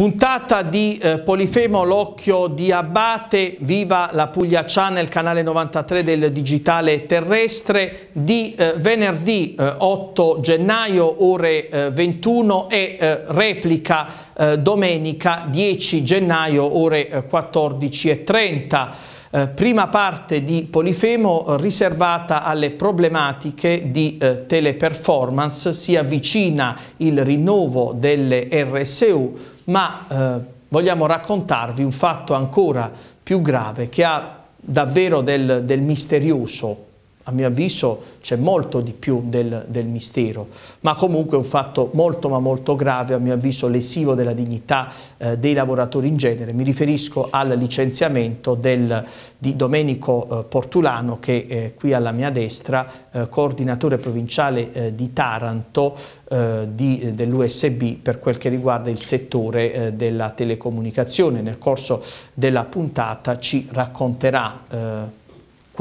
Puntata di eh, Polifemo, l'occhio di Abate, viva la Puglia Channel, canale 93 del digitale terrestre, di eh, venerdì eh, 8 gennaio ore 21 eh, e eh, replica eh, domenica 10 gennaio ore 14.30. Eh, prima parte di Polifemo eh, riservata alle problematiche di eh, teleperformance, si avvicina il rinnovo delle RSU, ma eh, vogliamo raccontarvi un fatto ancora più grave che ha davvero del, del misterioso a mio avviso c'è molto di più del, del, mistero, ma comunque è un fatto molto ma molto grave, a mio avviso lesivo della dignità eh, dei lavoratori in genere. Mi riferisco al licenziamento del, di Domenico eh, Portulano che eh, qui alla mia destra, eh, coordinatore provinciale eh, di Taranto eh, dell'USB per quel che riguarda il settore della telecomunicazione. Nel corso della puntata ci racconterà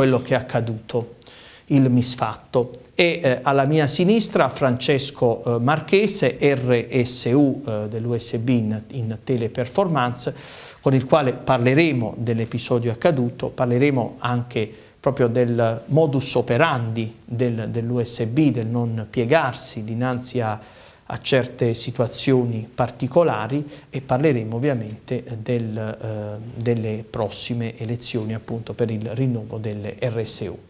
quello che è accaduto, il misfatto. E eh, alla mia sinistra Francesco eh, Marchese, RSU eh, dell'USB in, in teleperformance, con il quale parleremo dell'episodio accaduto, parleremo anche proprio del modus operandi del, dell'USB, del non piegarsi dinanzi a a certe situazioni particolari e parleremo ovviamente eh, del, eh, delle prossime elezioni appunto per il rinnovo delle RSU.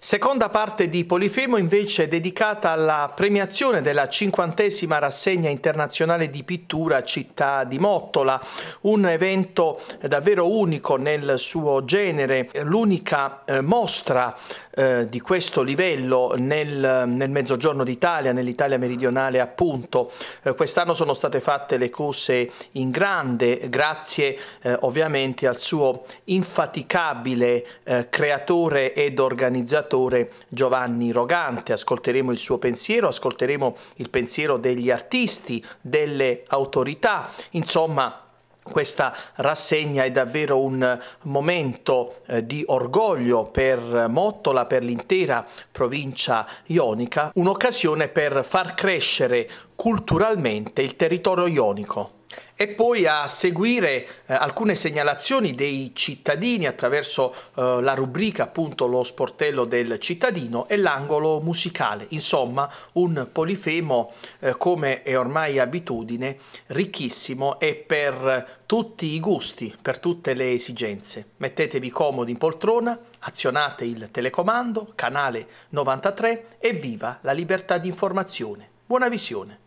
Seconda parte di Polifemo invece è dedicata alla premiazione della cinquantesima rassegna internazionale di pittura Città di Mottola, un evento davvero unico nel suo genere, l'unica eh, mostra eh, di questo livello nel, nel mezzogiorno d'Italia, nell'Italia meridionale appunto. Eh, quest'anno sono state fatte le cose in grande grazie eh, ovviamente al suo infaticabile eh, creatore ed organizzatore redattore Giovanni Rogante. Ascolteremo il suo pensiero, ascolteremo il pensiero degli artisti, delle autorità, insomma questa rassegna è davvero un momento eh, di orgoglio per Mottola, per l'intera provincia ionica, un'occasione per far crescere culturalmente il territorio ionico e poi a seguire eh, alcune segnalazioni dei cittadini attraverso eh, la rubrica appunto lo sportello del cittadino e l'angolo musicale, insomma un polifemo eh, come è ormai abitudine ricchissimo e per tutti i gusti, per tutte le esigenze. Mettetevi comodi in poltrona, azionate il telecomando, canale 93 e viva la libertà di informazione. Buona visione!